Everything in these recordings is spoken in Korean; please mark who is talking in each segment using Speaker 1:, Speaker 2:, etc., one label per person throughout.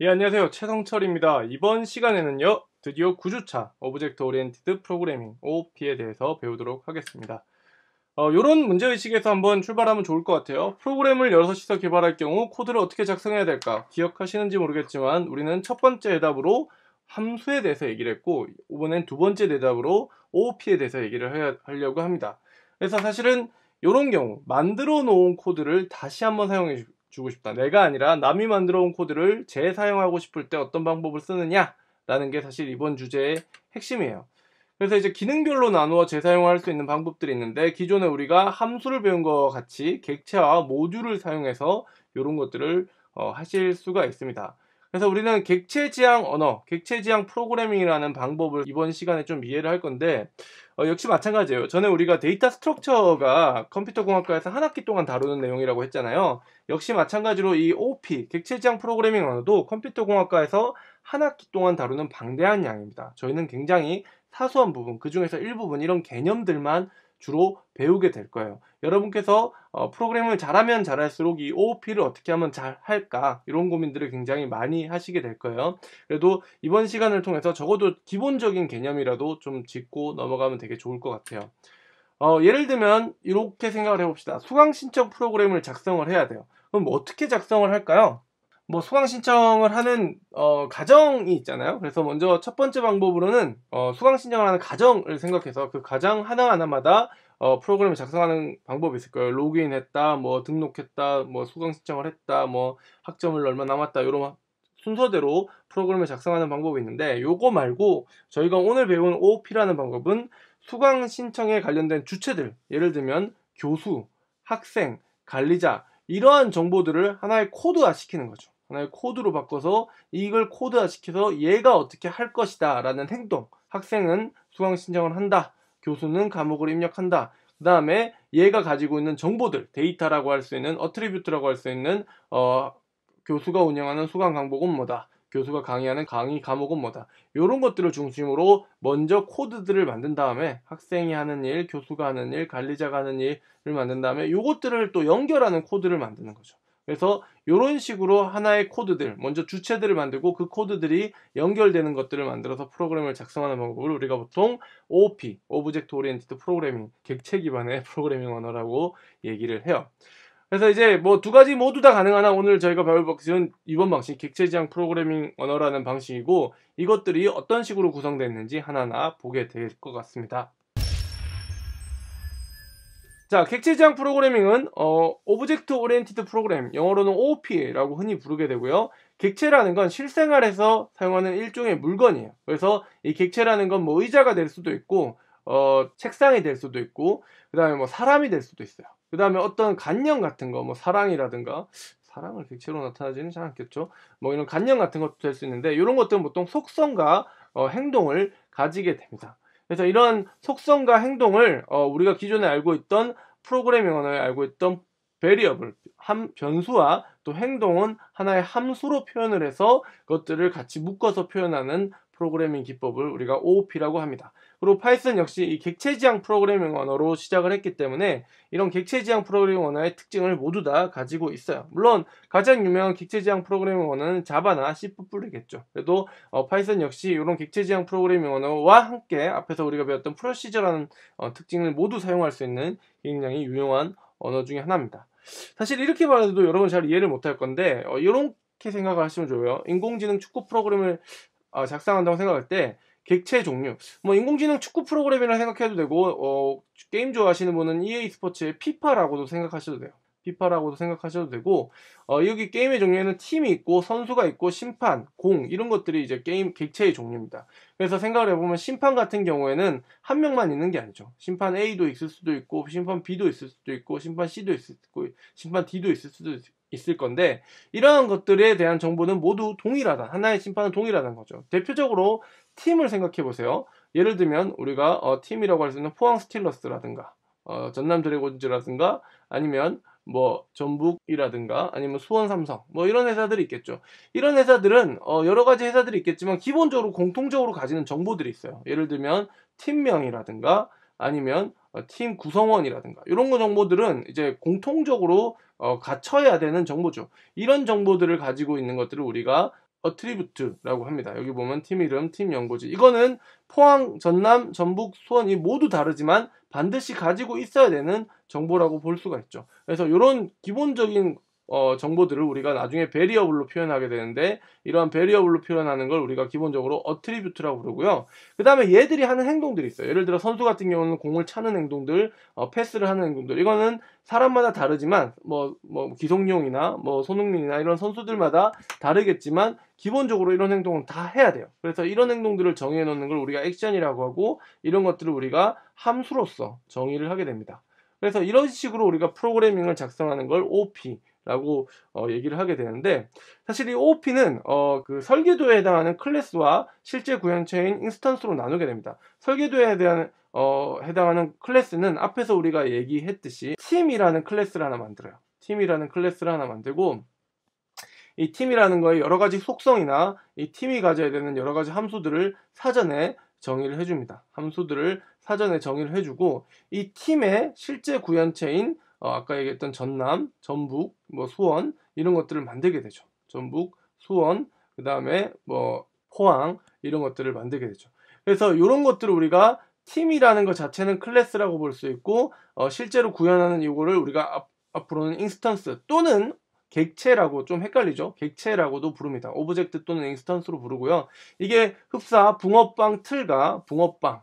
Speaker 1: 예, 안녕하세요. 최성철입니다. 이번 시간에는요, 드디어 9주차 오브젝트 오리엔티드 프로그래밍 OOP에 대해서 배우도록 하겠습니다. 이런 어, 문제의식에서 한번 출발하면 좋을 것 같아요. 프로그램을 6 시서 개발할 경우 코드를 어떻게 작성해야 될까 기억하시는지 모르겠지만 우리는 첫 번째 대답으로 함수에 대해서 얘기를 했고 이번엔 두 번째 대답으로 OOP에 대해서 얘기를 해야, 하려고 합니다. 그래서 사실은 이런 경우 만들어 놓은 코드를 다시 한번 사용해 주고 주고 싶다. 내가 아니라 남이 만들어 온 코드를 재사용하고 싶을 때 어떤 방법을 쓰느냐 라는 게 사실 이번 주제의 핵심이에요. 그래서 이제 기능별로 나누어 재사용할 수 있는 방법들이 있는데 기존에 우리가 함수를 배운 것 같이 객체와 모듈을 사용해서 이런 것들을 어, 하실 수가 있습니다. 그래서 우리는 객체지향 언어, 객체지향 프로그래밍이라는 방법을 이번 시간에 좀 이해를 할 건데 어, 역시 마찬가지예요. 전에 우리가 데이터 스트럭처가 컴퓨터 공학과에서 한 학기 동안 다루는 내용이라고 했잖아요. 역시 마찬가지로 이 OP, 객체지향 프로그래밍 언어도 컴퓨터 공학과에서 한 학기 동안 다루는 방대한 양입니다. 저희는 굉장히 사소한 부분, 그 중에서 일부분 이런 개념들만 주로 배우게 될 거예요. 여러분께서 어, 프로그램을 잘하면 잘할수록 이 OOP를 어떻게 하면 잘 할까 이런 고민들을 굉장히 많이 하시게 될 거예요. 그래도 이번 시간을 통해서 적어도 기본적인 개념이라도 좀 짚고 넘어가면 되게 좋을 것 같아요. 어, 예를 들면 이렇게 생각을 해봅시다. 수강 신청 프로그램을 작성을 해야 돼요. 그럼 어떻게 작성을 할까요? 뭐 수강 신청을 하는 어, 가정이 있잖아요. 그래서 먼저 첫 번째 방법으로는 어, 수강 신청을 하는 가정을 생각해서 그 가정 하나 하나마다 어, 프로그램을 작성하는 방법이 있을 거예요. 로그인했다, 뭐 등록했다, 뭐 수강 신청을 했다, 뭐 학점을 얼마 남았다 이런 순서대로 프로그램을 작성하는 방법이 있는데 요거 말고 저희가 오늘 배운 OP라는 방법은 수강 신청에 관련된 주체들 예를 들면 교수, 학생, 관리자 이러한 정보들을 하나의 코드화 시키는 거죠. 하나의 코드로 바꿔서 이걸 코드화시켜서 얘가 어떻게 할 것이다 라는 행동 학생은 수강 신청을 한다 교수는 과목을 입력한다 그 다음에 얘가 가지고 있는 정보들 데이터라고 할 수 있는 어트리뷰트라고 할 수 있는 어, 교수가 운영하는 수강 강복은 뭐다 교수가 강의하는 강의 과목은 뭐다 이런 것들을 중심으로 먼저 코드들을 만든 다음에 학생이 하는 일 교수가 하는 일 관리자가 하는 일을 만든 다음에 이것들을 또 연결하는 코드를 만드는 거죠 그래서 이런 식으로 하나의 코드들, 먼저 주체들을 만들고 그 코드들이 연결되는 것들을 만들어서 프로그램을 작성하는 방법을 우리가 보통 o p Object Oriented Programming, 객체 기반의 프로그래밍 언어라고 얘기를 해요. 그래서 이제 뭐 두 가지 모두 다 가능하나 오늘 저희가 배울 방식은 이번 방식 객체지향 프로그래밍 언어라는 방식이고 이것들이 어떤 식으로 구성되어있는지 하나하나 보게 될 것 같습니다. 자, 객체지향 프로그래밍은 어, 오브젝트 오리엔티드 프로그램, 영어로는 OOP라고 흔히 부르게 되고요. 객체라는 건 실생활에서 사용하는 일종의 물건이에요. 그래서 이 객체라는 건 뭐 의자가 될 수도 있고 어, 책상이 될 수도 있고 그다음에 뭐 사람이 될 수도 있어요. 그다음에 어떤 관념 같은 거뭐 사랑이라든가 사랑을 객체로 나타나지는 잘 않겠죠. 뭐 이런 관념 같은 것도 될 수 있는데 이런 것들은 보통 속성과 어, 행동을 가지게 됩니다. 그래서 이런 속성과 행동을 어, 우리가 기존에 알고 있던 프로그래밍 언어에 알고 있던 베리어블 함, 변수와 또 행동은 하나의 함수로 표현을 해서 그것들을 같이 묶어서 표현하는 프로그래밍 기법을 우리가 OOP라고 합니다. 그리고 파이썬 역시 이 객체지향 프로그래밍 언어로 시작을 했기 때문에 이런 객체지향 프로그래밍 언어의 특징을 모두 다 가지고 있어요. 물론 가장 유명한 객체지향 프로그래밍 언어는 자바나 C뿔뿔이겠죠. 그래도 어, 파이썬 역시 이런 객체지향 프로그래밍 언어와 함께 앞에서 우리가 배웠던 프로시저라는 어, 특징을 모두 사용할 수 있는 굉장히 유용한 언어 중에 하나입니다. 사실 이렇게 말해도 여러분 잘 이해를 못할 건데 어, 이런 이렇게 생각을 하시면 좋아요. 인공지능 축구 프로그램을 어, 작성한다고 생각할 때 객체 종류 뭐 인공지능 축구 프로그램이라 생각해도 되고 어, 게임 좋아하시는 분은 EA 스포츠의 피파라고도 생각하셔도 돼요. 피파라고도 생각하셔도 되고 어, 여기 게임의 종류에는 팀이 있고 선수가 있고 심판, 공 이런 것들이 이제 게임 객체의 종류입니다. 그래서 생각을 해보면 심판 같은 경우에는 한 명만 있는 게 아니죠. 심판 A도 있을 수도 있고 심판 B도 있을 수도 있고 심판 C도 있을 수도 있고 심판 D도 있을 수도 있고 있을 건데 이러한 것들에 대한 정보는 모두 동일하다. 하나의 심판은 동일하다는 거죠. 대표적으로 팀을 생각해 보세요. 예를 들면 우리가 어, 팀이라고 할 수 있는 포항 스틸러스라든가 어, 전남 드래곤즈라든가 아니면 뭐 전북이라든가 아니면 수원 삼성 뭐 이런 회사들이 있겠죠. 이런 회사들은 어, 여러 가지 회사들이 있겠지만 기본적으로 공통적으로 가지는 정보들이 있어요. 예를 들면 팀명이라든가 아니면 그러니까 팀 구성원이라든가 이런 거 정보들은 이제 공통적으로 어, 갖춰야 되는 정보죠. 이런 정보들을 가지고 있는 것들을 우리가 어트리뷰트라고 합니다. 여기 보면 팀 이름, 팀 연고지. 이거는 포항, 전남, 전북, 수원이 모두 다르지만 반드시 가지고 있어야 되는 정보라고 볼 수가 있죠. 그래서 이런 기본적인 어, 정보들을 우리가 나중에 베리어블로 표현하게 되는데 이러한 베리어블로 표현하는 걸 우리가 기본적으로 어트리뷰트라고 부르고요. 그 다음에 얘들이 하는 행동들이 있어요. 예를 들어 선수 같은 경우는 공을 차는 행동들, 어, 패스를 하는 행동들. 이거는 사람마다 다르지만 뭐, 뭐 기성용이나 뭐 손흥민이나 이런 선수들마다 다르겠지만 기본적으로 이런 행동은 다 해야 돼요. 그래서 이런 행동들을 정의해 놓는 걸 우리가 액션이라고 하고 이런 것들을 우리가 함수로서 정의를 하게 됩니다. 그래서 이런 식으로 우리가 프로그래밍을 작성하는 걸 OP 라고 어, 얘기를 하게 되는데 사실 이 OOP는 어, 그 설계도에 해당하는 클래스와 실제 구현체인 인스턴스로 나누게 됩니다. 설계도에 대한 어, 해당하는 클래스는 앞에서 우리가 얘기했듯이 팀이라는 클래스를 하나 만들어요. 팀이라는 클래스를 하나 만들고 이 팀이라는 거의 여러 가지 속성이나 이 팀이 가져야 되는 여러 가지 함수들을 사전에 정의를 해줍니다. 함수들을 사전에 정의를 해주고 이 팀의 실제 구현체인 어, 아까 얘기했던 전남, 전북, 뭐 수원 이런 것들을 만들게 되죠. 전북, 수원, 그 다음에 뭐 포항 이런 것들을 만들게 되죠. 그래서 이런 것들을 우리가 팀이라는 것 자체는 클래스라고 볼 수 있고 어, 실제로 구현하는 이거를 우리가 앞, 앞으로는 인스턴스 또는 객체라고 좀 헷갈리죠. 객체라고도 부릅니다. 오브젝트 또는 인스턴스로 부르고요. 이게 흡사 붕어빵 틀과 붕어빵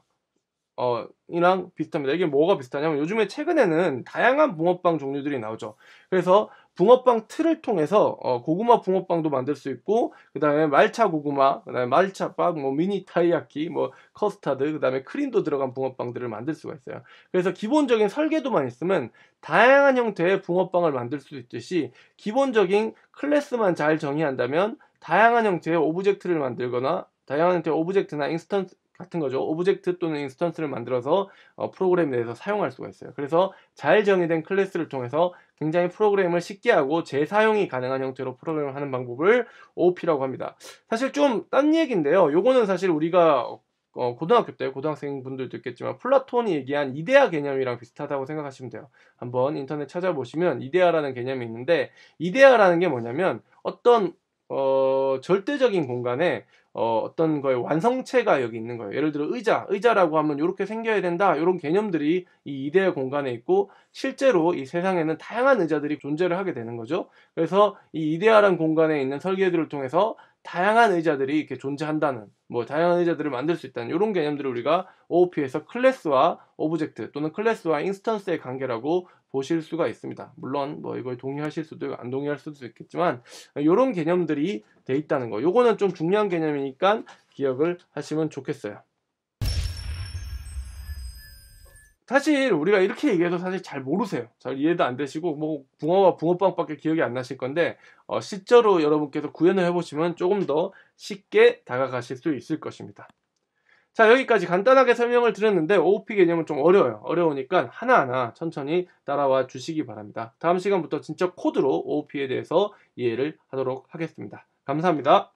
Speaker 1: 어, 이랑 비슷합니다. 이게 뭐가 비슷하냐면 요즘에 최근에는 다양한 붕어빵 종류들이 나오죠. 그래서 붕어빵 틀을 통해서 어, 고구마 붕어빵도 만들 수 있고 그 다음에 말차 고구마, 그 다음에 말차 빵, 뭐 미니 타이야키, 뭐 커스타드, 그 다음에 크림도 들어간 붕어빵들을 만들 수가 있어요. 그래서 기본적인 설계도만 있으면 다양한 형태의 붕어빵을 만들 수 있듯이 기본적인 클래스만 잘 정의한다면 다양한 형태의 오브젝트를 만들거나 다양한 형태의 오브젝트나 인스턴트 같은 거죠. 오브젝트 또는 인스턴스를 만들어서 어, 프로그램 내에서 사용할 수가 있어요. 그래서 잘 정의된 클래스를 통해서 굉장히 프로그램을 쉽게 하고 재사용이 가능한 형태로 프로그램을 하는 방법을 OOP라고 합니다. 사실 좀 딴 얘기인데요. 요거는 사실 우리가 어, 고등학교 때 고등학생분들도 있겠지만 플라톤이 얘기한 이데아 개념이랑 비슷하다고 생각하시면 돼요. 한번 인터넷 찾아보시면 이데아라는 개념이 있는데 이데아라는 게 뭐냐면 어떤 어, 절대적인 공간에 어, 어떤 거의 완성체가 여기 있는 거예요. 예를 들어 의자, 의자라고 하면 이렇게 생겨야 된다. 이런 개념들이 이 이데아 공간에 있고 실제로 이 세상에는 다양한 의자들이 존재를 하게 되는 거죠. 그래서 이 이데아란 공간에 있는 설계들을 통해서 다양한 의자들이 이렇게 존재한다는 뭐 다양한 의자들을 만들 수 있다는 이런 개념들을 우리가 OOP에서 클래스와 오브젝트 또는 클래스와 인스턴스의 관계라고 보실 수가 있습니다. 물론 뭐 이걸 동의하실 수도 있고 안 동의할 수도 있겠지만 이런 개념들이 돼 있다는 거. 요거는 좀 중요한 개념이니까 기억을 하시면 좋겠어요. 사실 우리가 이렇게 얘기해도 사실 잘 모르세요. 잘 이해도 안 되시고 뭐 붕어와 붕어빵밖에 기억이 안 나실 건데 어, 실제로 여러분께서 구현을 해보시면 조금 더 쉽게 다가가실 수 있을 것입니다. 자 여기까지 간단하게 설명을 드렸는데 OOP 개념은 좀 어려워요. 어려우니까 하나하나 천천히 따라와 주시기 바랍니다. 다음 시간부터 진짜 코드로 OOP에 대해서 이해를 하도록 하겠습니다. 감사합니다.